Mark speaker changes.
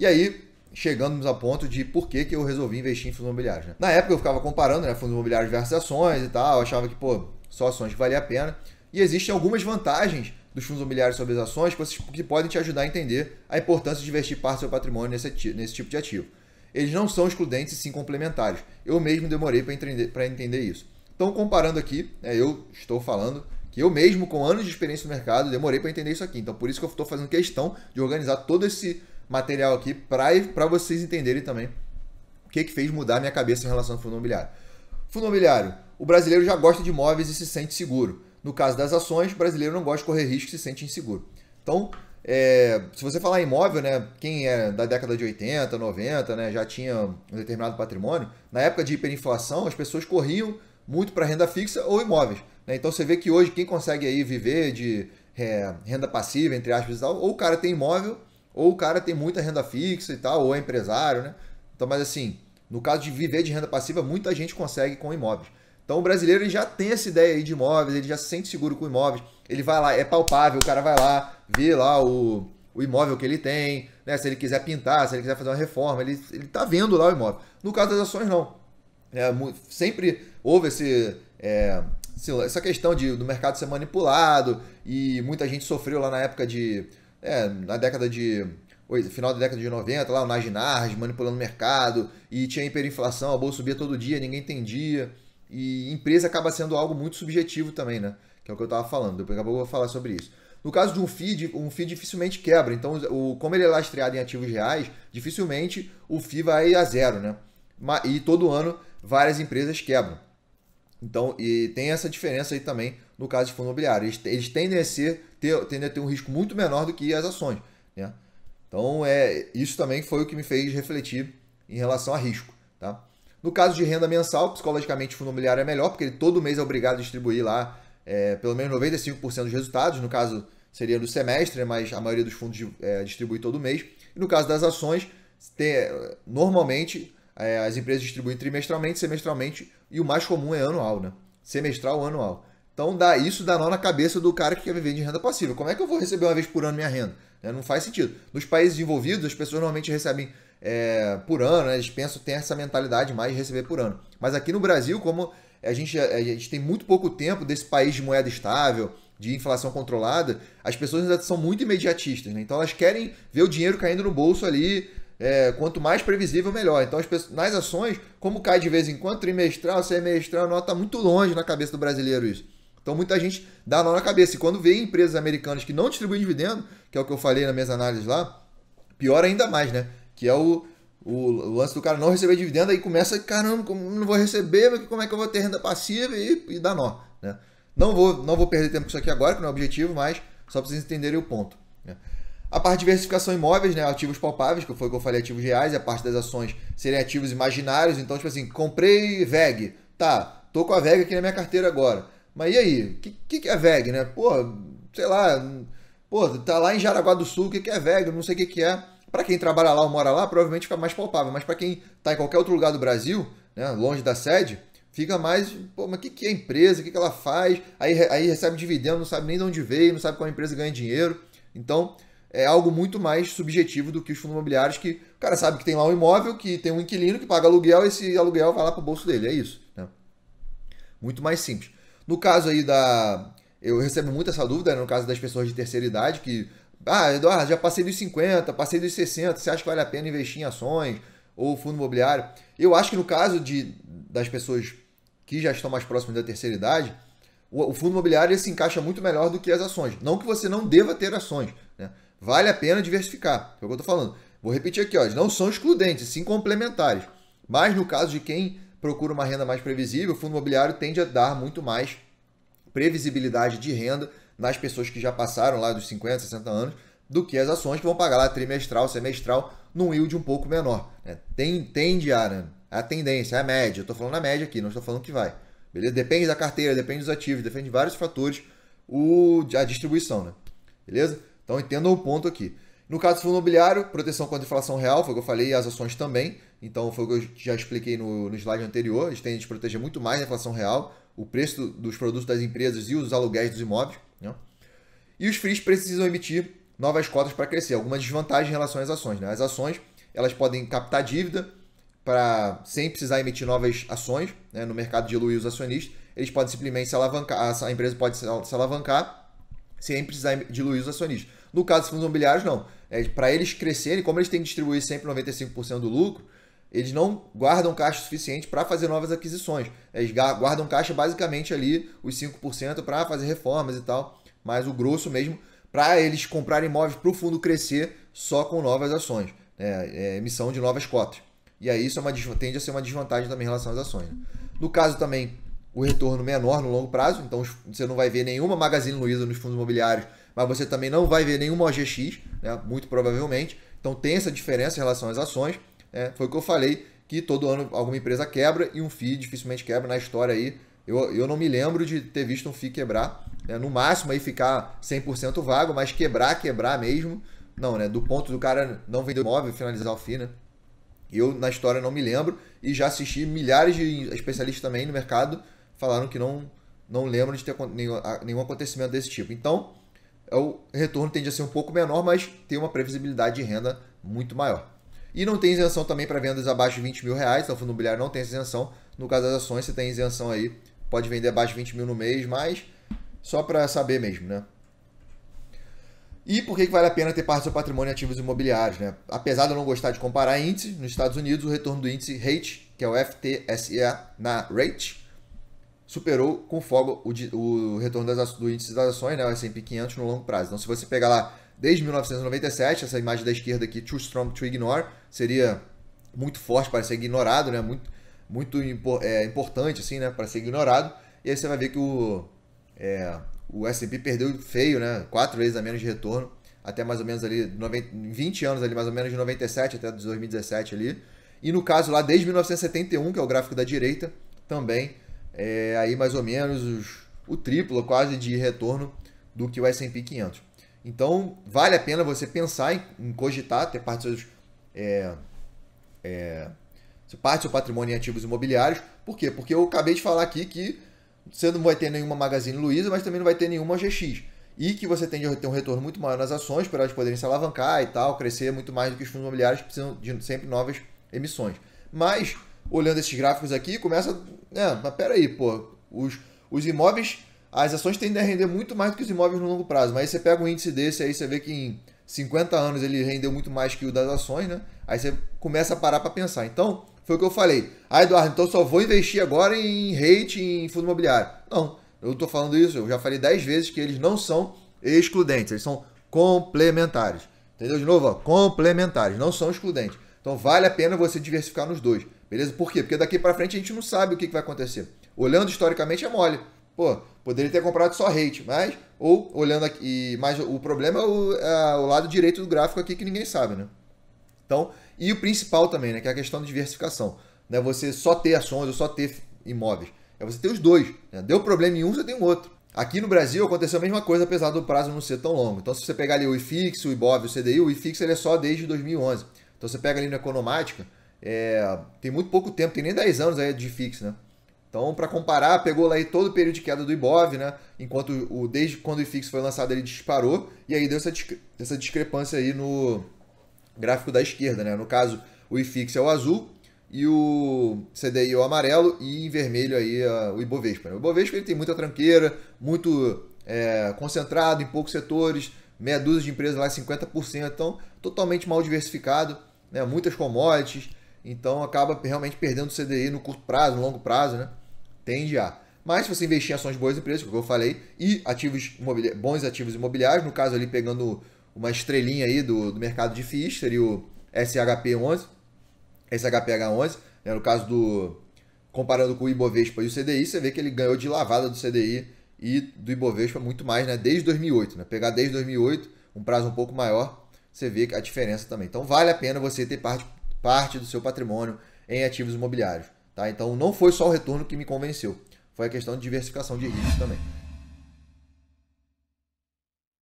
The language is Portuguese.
Speaker 1: E aí, chegamos a ponto de por que, que eu resolvi investir em fundos imobiliários. Né? Na época eu ficava comparando né, fundos imobiliários versus ações e tal, eu achava que, pô, só ações valia a pena. E existem algumas vantagens dos fundos imobiliários sobre as ações que, que podem te ajudar a entender a importância de investir parte do seu patrimônio nesse, nesse tipo de ativo. Eles não são excludentes e sim complementares. Eu mesmo demorei para entender, entender isso. Então, comparando aqui, né, eu estou falando que eu mesmo, com anos de experiência no mercado, demorei para entender isso aqui. Então, por isso que eu estou fazendo questão de organizar todo esse material aqui para vocês entenderem também o que, que fez mudar minha cabeça em relação ao fundo imobiliário. Fundo imobiliário, o brasileiro já gosta de imóveis e se sente seguro. No caso das ações, o brasileiro não gosta de correr risco e se sente inseguro. Então, é, se você falar em imóvel, né, quem é da década de 80, 90, né, já tinha um determinado patrimônio, na época de hiperinflação, as pessoas corriam muito para renda fixa ou imóveis. Né? Então você vê que hoje quem consegue aí viver de é, renda passiva, entre aspas, ou o cara tem imóvel ou o cara tem muita renda fixa e tal, ou é empresário, né? Então, mas assim, no caso de viver de renda passiva, muita gente consegue com imóveis. Então o brasileiro ele já tem essa ideia aí de imóveis, ele já se sente seguro com imóveis, ele vai lá, é palpável, o cara vai lá, vê lá o, o imóvel que ele tem, né? Se ele quiser pintar, se ele quiser fazer uma reforma, ele, ele tá vendo lá o imóvel. No caso das ações, não. É, sempre houve esse, é, essa questão de, do mercado ser manipulado e muita gente sofreu lá na época de é, na década de. Final da década de 90, lá o Naginard manipulando o mercado, e tinha hiperinflação, a bolsa subia todo dia, ninguém entendia. E empresa acaba sendo algo muito subjetivo também, né? Que é o que eu estava falando, daqui a pouco eu vou falar sobre isso. No caso de um FII, um FII dificilmente quebra. Então, o, como ele é lastreado em ativos reais, dificilmente o FII vai a zero, né? E todo ano várias empresas quebram. Então, e tem essa diferença aí também no caso de fundo imobiliário. Eles, eles tendem, a ser, ter, tendem a ter um risco muito menor do que as ações. Né? Então, é, isso também foi o que me fez refletir em relação a risco. Tá? No caso de renda mensal, psicologicamente o fundo imobiliário é melhor, porque ele todo mês é obrigado a distribuir lá é, pelo menos 95% dos resultados. No caso, seria do semestre, mas a maioria dos fundos é, distribui todo mês. E no caso das ações, tem, normalmente é, as empresas distribuem trimestralmente, semestralmente e o mais comum é anual, né? Semestral ou anual. Então dá isso dá nó na cabeça do cara que quer viver de renda passiva. Como é que eu vou receber uma vez por ano minha renda? É, não faz sentido. Nos países desenvolvidos, as pessoas normalmente recebem é, por ano, né? eles pensam, têm essa mentalidade mais de receber por ano. Mas aqui no Brasil, como a gente, a gente tem muito pouco tempo desse país de moeda estável, de inflação controlada, as pessoas são muito imediatistas, né? Então elas querem ver o dinheiro caindo no bolso ali é, quanto mais previsível, melhor. Então, pessoas, nas ações, como cai de vez em quando, trimestral, semestral, nota tá muito longe na cabeça do brasileiro isso. Então, muita gente dá nó na cabeça. E quando vê empresas americanas que não distribuem dividendo, que é o que eu falei nas minhas análises lá, pior ainda mais, né? Que é o, o, lance do cara não receber dividendo, aí começa, caramba, não vou receber, como é que eu vou ter renda passiva e, e dá nó, né? Não vou, não vou perder tempo com isso aqui agora, que não é o objetivo, mas só para vocês entenderem o ponto. Né? A parte de diversificação imóveis, né? Ativos palpáveis, que foi o que eu falei, ativos reais, e a parte das ações seriam ativos imaginários. Então, tipo assim, comprei VEG. Tá, tô com a VEG aqui na minha carteira agora. Mas e aí? O que, que, que, é VEG, né? Pô, sei lá. Pô, tá lá em Jaraguá do Sul, o que, que é VEG? Eu não sei o que, que é. Para quem trabalha lá ou mora lá, provavelmente fica mais palpável. Mas para quem tá em qualquer outro lugar do Brasil, né? Longe da sede, fica mais, pô, mas o que, que é a empresa, o que, que ela faz? Aí, aí recebe dividendo, não sabe nem de onde veio, não sabe qual empresa ganha dinheiro. Então, é algo muito mais subjetivo do que os fundos imobiliários que o cara sabe que tem lá um imóvel, que tem um inquilino que paga aluguel, e esse aluguel vai lá para o bolso dele, é isso. Né? Muito mais simples. No caso aí da... Eu recebo muito essa dúvida, né? no caso das pessoas de terceira idade, que... Ah, Eduardo, já passei dos 50, passei dos 60, você acha que vale a pena investir em ações ou fundo imobiliário? Eu acho que no caso de, das pessoas que já estão mais próximas da terceira idade, o, o fundo imobiliário se encaixa muito melhor do que as ações. Não que você não deva ter ações, né? Vale a pena diversificar. É o que eu estou falando. Vou repetir aqui, ó, não são excludentes, sim complementares. Mas no caso de quem procura uma renda mais previsível, o fundo imobiliário tende a dar muito mais previsibilidade de renda nas pessoas que já passaram lá dos 50, 60 anos, do que as ações que vão pagar lá trimestral, semestral, num yield um pouco menor. Né? Tem, tende a, né? a tendência, a média. Estou falando a média aqui, não estou falando que vai. Beleza? Depende da carteira, depende dos ativos, depende de vários fatores, o, a distribuição, né? Beleza? Então entendam o ponto aqui. No caso do fundo imobiliário, proteção contra inflação real, foi o que eu falei, e as ações também. Então foi o que eu já expliquei no, no slide anterior. Eles têm a proteger muito mais a inflação real, o preço dos produtos das empresas e os aluguéis dos imóveis. Né? E os FRIs precisam emitir novas cotas para crescer. Alguma desvantagem em relação às ações. Né? As ações elas podem captar dívida para sem precisar emitir novas ações né? no mercado diluir os acionistas. Eles podem simplesmente se alavancar, a empresa pode se alavancar sem precisar diluir os acionistas. No caso dos fundos imobiliários, não. É, Para eles crescerem, como eles têm que distribuir sempre 95% do lucro, eles não guardam caixa suficiente para fazer novas aquisições. Eles guardam caixa basicamente ali, os 5% para fazer reformas e tal, mas o grosso mesmo para eles comprarem imóveis para o fundo crescer só com novas ações, né? é, emissão de novas cotas. E aí isso é uma, tende a ser uma desvantagem também em relação às ações. Né? No caso também o retorno menor no longo prazo, então você não vai ver nenhuma Magazine Luiza nos fundos imobiliários, mas você também não vai ver nenhuma OGX, né? muito provavelmente. Então tem essa diferença em relação às ações. Né? Foi o que eu falei, que todo ano alguma empresa quebra e um FII dificilmente quebra na história aí. Eu, eu não me lembro de ter visto um FII quebrar, né? no máximo aí ficar 100% vago, mas quebrar, quebrar mesmo, não, né? Do ponto do cara não vender imóvel e finalizar o FII, né? Eu, na história, não me lembro e já assisti milhares de especialistas também no mercado falaram que não, não lembram de ter nenhum, nenhum acontecimento desse tipo. Então, é o retorno tende a ser um pouco menor, mas tem uma previsibilidade de renda muito maior. E não tem isenção também para vendas abaixo de 20 mil reais, então o fundo imobiliário não tem isenção. No caso das ações, você tem isenção aí, pode vender abaixo de 20 mil no mês, mas só para saber mesmo, né? E por que, que vale a pena ter parte do seu patrimônio em ativos imobiliários, né? Apesar de eu não gostar de comparar índice, nos Estados Unidos o retorno do índice REIT, que é o FTSE na REIT, superou com folga o, o retorno das, do índice das ações, né, o S&P 500 no longo prazo. Então, se você pegar lá desde 1997, essa imagem da esquerda aqui, too strong to ignore, seria muito forte para ser ignorado, né, muito, muito é, importante assim, né, para ser ignorado. E aí você vai ver que o, é, o S&P perdeu feio, né, quatro vezes a menos de retorno, até mais ou menos ali 90, 20 anos ali, mais ou menos de 97 até 2017 ali. E no caso lá desde 1971, que é o gráfico da direita, também é, aí mais ou menos os, o triplo quase de retorno do que o S&P 500. Então, vale a pena você pensar em, em cogitar, ter parte dos é, é, parte do seu patrimônio em ativos imobiliários. Por quê? Porque eu acabei de falar aqui que você não vai ter nenhuma Magazine Luiza, mas também não vai ter nenhuma GX. E que você tem a ter um retorno muito maior nas ações para elas poderem se alavancar e tal, crescer muito mais do que os fundos imobiliários que precisam de sempre novas emissões. Mas olhando esses gráficos aqui, começa. É, mas peraí, pô. Os, os imóveis. As ações tendem a render muito mais do que os imóveis no longo prazo. Mas aí você pega um índice desse, aí você vê que em 50 anos ele rendeu muito mais que o das ações, né? Aí você começa a parar para pensar. Então, foi o que eu falei. Ah, Eduardo, então só vou investir agora em rate, em fundo imobiliário. Não, eu estou falando isso, eu já falei 10 vezes que eles não são excludentes, eles são complementares. Entendeu? De novo, ó, complementares, não são excludentes. Então vale a pena você diversificar nos dois. Beleza? Por quê? Porque daqui para frente a gente não sabe o que, que vai acontecer. Olhando historicamente é mole. Pô, poderia ter comprado só hate, mas. Ou olhando aqui. Mas o problema é o, é o lado direito do gráfico aqui que ninguém sabe, né? Então, e o principal também, né? Que é a questão da diversificação. né você só ter ações ou só ter imóveis. É você ter os dois. Né? Deu problema em um, você tem um outro. Aqui no Brasil aconteceu a mesma coisa, apesar do prazo não ser tão longo. Então, se você pegar ali o IFIX, o IBOV, o CDI, o IFIX ele é só desde 2011. Então, você pega ali na Economática, é, tem muito pouco tempo, tem nem 10 anos aí de fixo, né? Então, para comparar, pegou lá aí todo o período de queda do Ibov, né? Enquanto o desde quando o IFIX foi lançado ele disparou e aí deu essa, essa discrepância aí no gráfico da esquerda, né? No caso, o IFIX é o azul e o CDI é o amarelo e em vermelho aí o Ibovespa. Né? O Ibovespa ele tem muita tranqueira, muito é, concentrado em poucos setores, meia dúzia de empresas lá 50%, então totalmente mal diversificado, né? Muitas commodities então acaba realmente perdendo o CDI no curto prazo, no longo prazo, né? Tende a. Mas se você investir em ações de boas empresas, como eu falei, e ativos bons ativos imobiliários, no caso ali pegando uma estrelinha aí do, do mercado de FIIs, seria o SHP11, SHPH11, né? no caso do... Comparando com o Ibovespa e o CDI, você vê que ele ganhou de lavada do CDI e do Ibovespa muito mais, né? Desde 2008, né? Pegar desde 2008, um prazo um pouco maior, você vê a diferença também. Então vale a pena você ter parte, parte do seu patrimônio em ativos imobiliários. Tá? Então não foi só o retorno que me convenceu, foi a questão de diversificação de risco também.